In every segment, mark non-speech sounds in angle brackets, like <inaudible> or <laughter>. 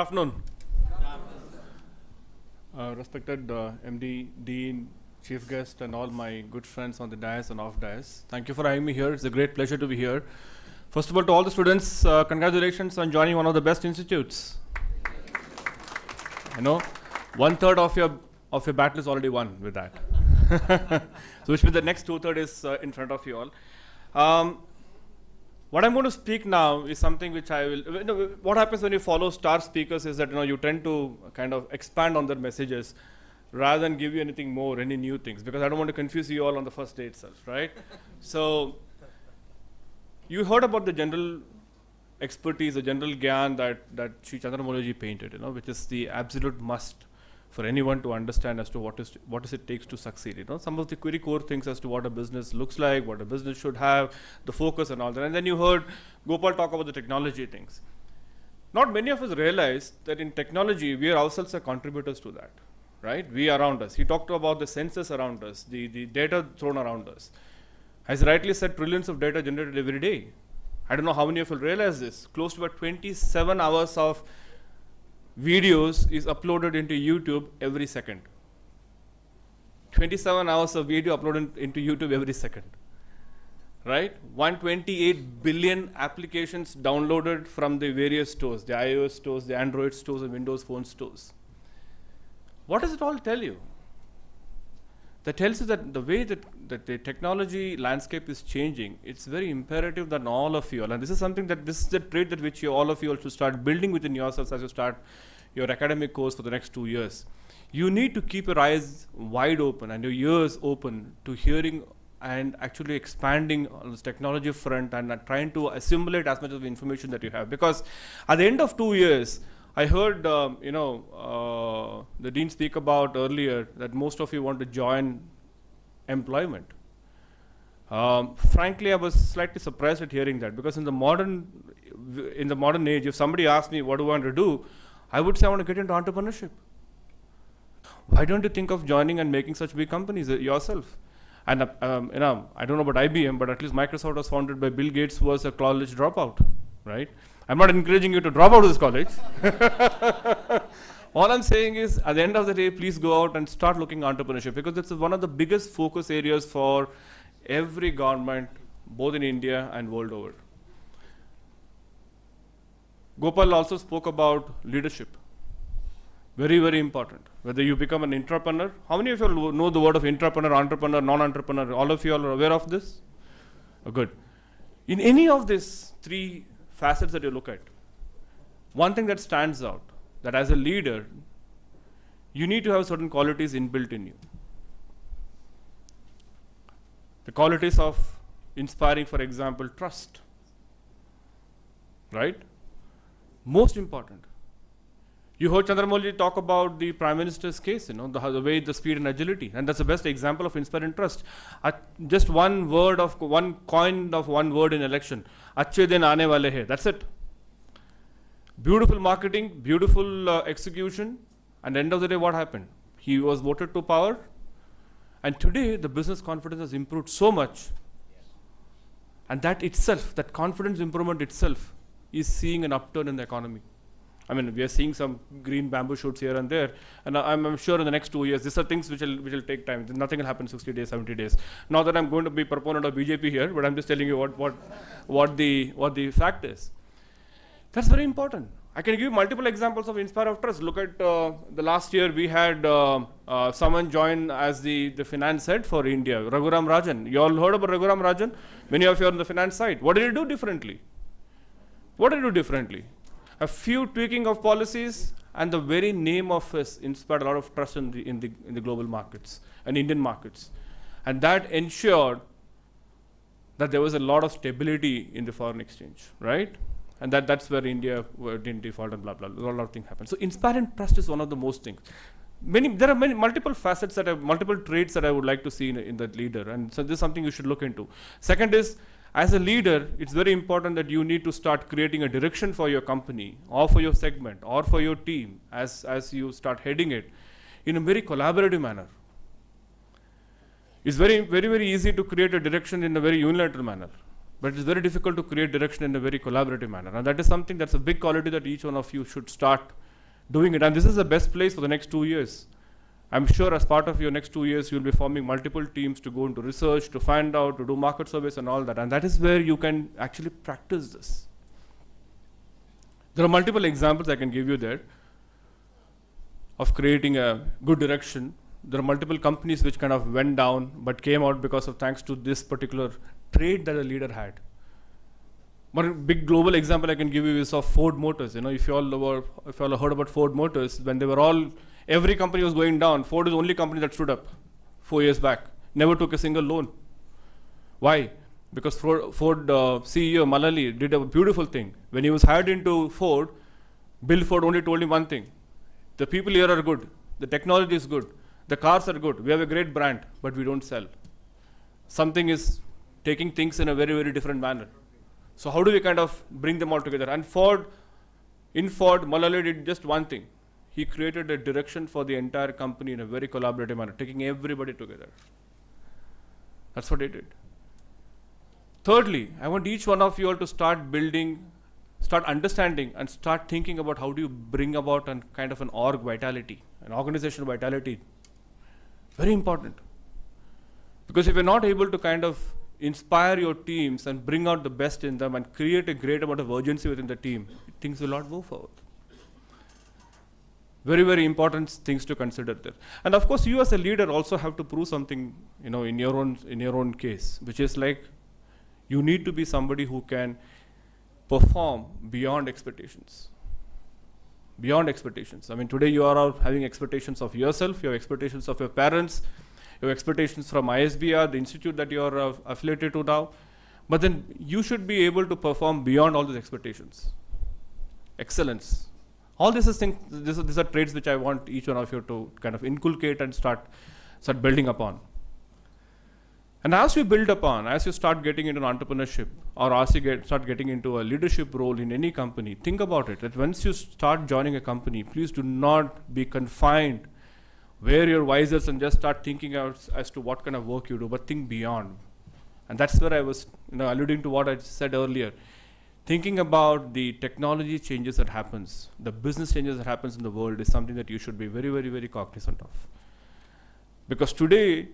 Good afternoon. Uh, respected uh, MD, Dean, Chief Guest, and all my good friends on the dais and off dais. Thank you for having me here. It's a great pleasure to be here. First of all, to all the students, uh, congratulations on joining one of the best institutes. You know, one third of your of your battle is already won with that. <laughs> so, which means the next two third is uh, in front of you all. Um, what I'm going to speak now is something which I will. You know, what happens when you follow star speakers is that you know you tend to kind of expand on their messages rather than give you anything more, any new things, because I don't want to confuse you all on the first day itself, right? <laughs> so you heard about the general expertise, the general gyan that, that Sri Chandramouli painted, you know, which is the absolute must for anyone to understand as to what is does it takes to succeed. You know, some of the query core things as to what a business looks like, what a business should have, the focus and all that. And then you heard Gopal talk about the technology things. Not many of us realize that in technology, we are ourselves are contributors to that, right? We around us. He talked about the sensors around us, the, the data thrown around us. As rightly said, trillions of data generated every day. I don't know how many of you realize this. Close to about 27 hours of videos is uploaded into YouTube every second. 27 hours of video uploaded into YouTube every second. Right? 128 billion applications downloaded from the various stores, the iOS stores, the Android stores, and Windows Phone stores. What does it all tell you? That tells you that the way that that the technology landscape is changing, it's very imperative that all of you, and this is something that this is the trait that which you, all of you also start building within yourselves as you start your academic course for the next two years. You need to keep your eyes wide open and your ears open to hearing and actually expanding on this technology front and uh, trying to assimilate as much of the information that you have. Because at the end of two years, I heard um, you know uh, the dean speak about earlier that most of you want to join employment. Um, frankly, I was slightly surprised at hearing that because in the modern in the modern age, if somebody asked me what do I want to do, I would say I want to get into entrepreneurship. Why don't you think of joining and making such big companies uh, yourself? And uh, um, you know, I don't know about IBM, but at least Microsoft was founded by Bill Gates, who was a college dropout, right? I'm not encouraging you to drop out of this college. <laughs> all I'm saying is, at the end of the day, please go out and start looking entrepreneurship because it's one of the biggest focus areas for every government, both in India and world over. Gopal also spoke about leadership. Very, very important. Whether you become an entrepreneur, how many of you know the word of entrepreneur, entrepreneur, non-entrepreneur? All of you are aware of this? Oh, good. In any of these three facets that you look at, one thing that stands out that as a leader, you need to have certain qualities inbuilt in you. The qualities of inspiring, for example, trust. Right? Most important. You heard Chandramouli talk about the Prime Minister's case, you know, the, the, way, the speed and agility. And that's the best example of inspiring trust. Uh, just one word of, one coin of one word in election. Achhe din aane wale hai. That's it. Beautiful marketing, beautiful uh, execution, and end of the day, what happened? He was voted to power, and today the business confidence has improved so much, and that itself, that confidence improvement itself, is seeing an upturn in the economy. I mean, we are seeing some green bamboo shoots here and there, and I'm, I'm, sure in the next two years, these are things which will which will take time. Nothing will happen 60 days, 70 days. Not that I'm going to be proponent of BJP here, but I'm just telling you what what what the what the fact is. That's very important. I can give you multiple examples of Inspire of Trust. Look at uh, the last year we had uh, uh, someone join as the, the finance head for India, Raghuram Rajan. You all heard about Raghuram Rajan? Many of you are on the finance side. What did he do differently? What did he do differently? A few tweaking of policies and the very name of his inspired a lot of trust in the, in the, in the global markets and Indian markets. And that ensured that there was a lot of stability in the foreign exchange, right? and that that's where India didn't default and blah blah. A lot of things So inspiring trust is one of the most things. Many there are many multiple facets that have multiple traits that I would like to see in, in that leader, and so this is something you should look into. Second is as a leader, it's very important that you need to start creating a direction for your company or for your segment or for your team as, as you start heading it in a very collaborative manner. It's very, very, very easy to create a direction in a very unilateral manner but it's very difficult to create direction in a very collaborative manner. And that is something that's a big quality that each one of you should start doing it. And this is the best place for the next two years. I'm sure as part of your next two years, you'll be forming multiple teams to go into research, to find out, to do market surveys and all that. And that is where you can actually practice this. There are multiple examples I can give you there of creating a good direction there are multiple companies which kind of went down but came out because of thanks to this particular trait that a leader had. One big global example I can give you is of Ford Motors. You know, if you all were, if you all heard about Ford Motors, when they were all, every company was going down. Ford is the only company that stood up four years back. Never took a single loan. Why? Because Ford, Ford uh, CEO Malali did a beautiful thing. When he was hired into Ford, Bill Ford only told him one thing: the people here are good, the technology is good, the cars are good. We have a great brand, but we don't sell. Something is taking things in a very, very different manner. So how do we kind of bring them all together? And Ford, in Ford, Malala did just one thing. He created a direction for the entire company in a very collaborative manner, taking everybody together. That's what he did. Thirdly, I want each one of you all to start building, start understanding, and start thinking about how do you bring about an kind of an org vitality, an organizational vitality. Very important. Because if you're not able to kind of inspire your teams and bring out the best in them and create a great amount of urgency within the team, things will not move forward. Very, very important things to consider there. And of course, you as a leader also have to prove something, you know, in your own in your own case, which is like you need to be somebody who can perform beyond expectations. Beyond expectations. I mean, today you are having expectations of yourself, you have expectations of your parents, your expectations from ISBR, the institute that you're uh, affiliated to now. But then you should be able to perform beyond all those expectations. Excellence. All these things, this, these are traits which I want each one of you to kind of inculcate and start, start building upon. And as you build upon, as you start getting into an entrepreneurship or as you get, start getting into a leadership role in any company, think about it that once you start joining a company, please do not be confined wear your visors and just start thinking as, as to what kind of work you do, but think beyond. And that's where I was you know, alluding to what I said earlier. Thinking about the technology changes that happens, the business changes that happens in the world is something that you should be very, very, very cognizant of. Because today,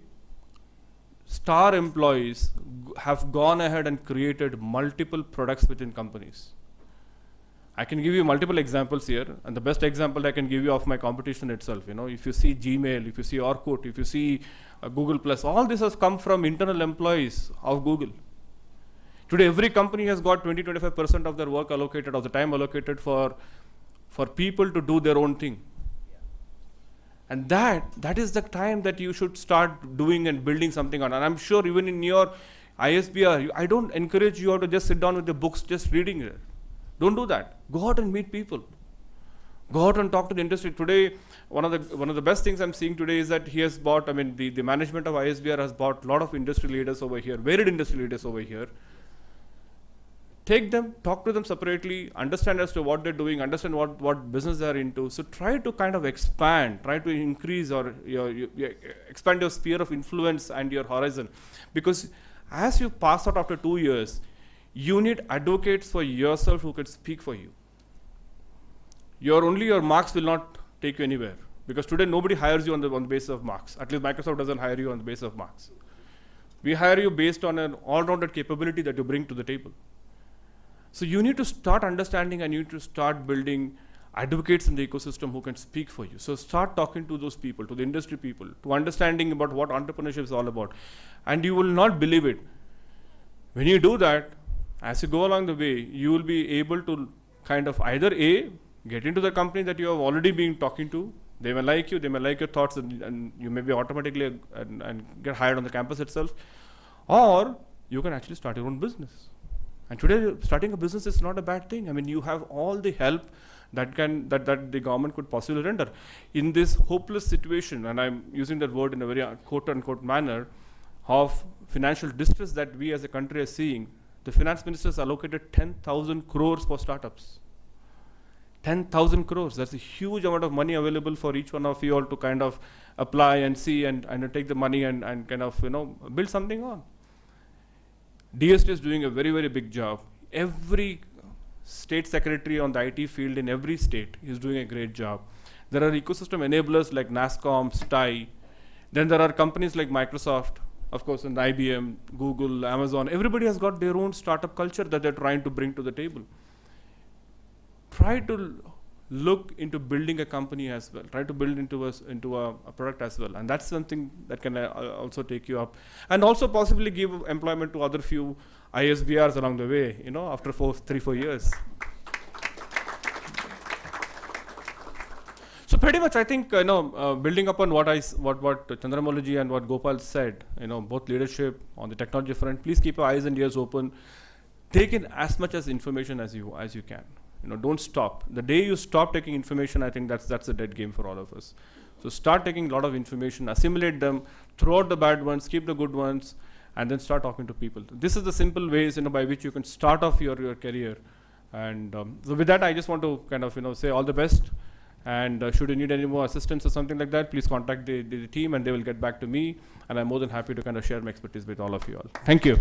star employees have gone ahead and created multiple products within companies. I can give you multiple examples here, and the best example I can give you of my competition itself. You know, if you see Gmail, if you see Orkut, if you see uh, Google Plus, all this has come from internal employees of Google. Today, every company has got 20-25% of their work allocated, of the time allocated for for people to do their own thing. And that that is the time that you should start doing and building something on. And I'm sure even in your ISBR, I don't encourage you to just sit down with the books, just reading it. Don't do that. Go out and meet people. Go out and talk to the industry. Today, one of the one of the best things I'm seeing today is that he has bought. I mean, the, the management of ISBR has bought a lot of industry leaders over here, varied industry leaders over here. Take them, talk to them separately, understand as to what they're doing, understand what what business they're into. So try to kind of expand, try to increase or your, your, your expand your sphere of influence and your horizon, because as you pass out after two years, you need advocates for yourself who can speak for you. Your only your marks will not take you anywhere because today nobody hires you on the, on the basis of marks. At least Microsoft doesn't hire you on the basis of marks. We hire you based on an all-rounded capability that you bring to the table. So you need to start understanding and you need to start building advocates in the ecosystem who can speak for you. So start talking to those people, to the industry people, to understanding about what entrepreneurship is all about. And you will not believe it. When you do that, as you go along the way, you will be able to kind of either A, get into the company that you have already been talking to. They may like you, they may like your thoughts, and, and you may be automatically and, and get hired on the campus itself. Or you can actually start your own business. And today, starting a business is not a bad thing. I mean, you have all the help that can that, that the government could possibly render. In this hopeless situation, and I'm using that word in a very uh, quote-unquote manner, of financial distress that we as a country are seeing, the finance minister has allocated 10,000 crores for startups. 10,000 crores, that's a huge amount of money available for each one of you all to kind of apply and see and, and take the money and, and kind of, you know, build something on. DST is doing a very, very big job. Every state secretary on the IT field in every state is doing a great job. There are ecosystem enablers like NASCOM, STI. Then there are companies like Microsoft of course, in IBM, Google, Amazon, everybody has got their own startup culture that they're trying to bring to the table. Try to look into building a company as well. Try to build into a, into a, a product as well. And that's something that can uh, uh, also take you up. And also possibly give employment to other few ISBRs along the way, you know, after four, three, four years. pretty much, I think uh, you know, uh, building upon what I what what Chandramology and what Gopal said, you know, both leadership on the technology front. Please keep your eyes and ears open. Take in as much as information as you as you can. You know, don't stop. The day you stop taking information, I think that's that's a dead game for all of us. So start taking a lot of information, assimilate them, throw out the bad ones, keep the good ones, and then start talking to people. This is the simple ways you know by which you can start off your your career. And um, so with that, I just want to kind of you know say all the best. And uh, should you need any more assistance or something like that, please contact the, the, the team and they will get back to me. And I'm more than happy to kind of share my expertise with all of you all. Thank you.